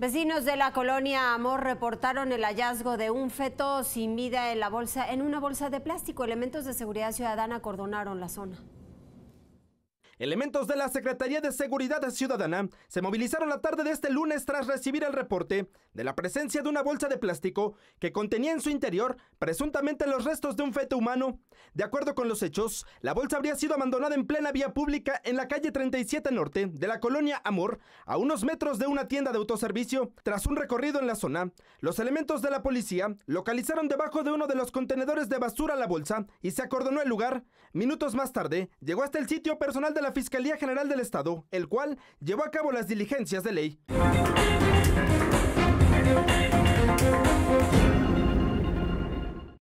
Vecinos de la colonia Amor reportaron el hallazgo de un feto sin vida en la bolsa en una bolsa de plástico. Elementos de seguridad ciudadana cordonaron la zona. Elementos de la Secretaría de Seguridad Ciudadana se movilizaron la tarde de este lunes tras recibir el reporte de la presencia de una bolsa de plástico que contenía en su interior presuntamente los restos de un feto humano. De acuerdo con los hechos, la bolsa habría sido abandonada en plena vía pública en la calle 37 Norte de la colonia Amor, a unos metros de una tienda de autoservicio. Tras un recorrido en la zona, los elementos de la policía localizaron debajo de uno de los contenedores de basura la bolsa y se acordonó el lugar. Minutos más tarde, llegó hasta el sitio personal de la Fiscalía General del Estado, el cual llevó a cabo las diligencias de ley.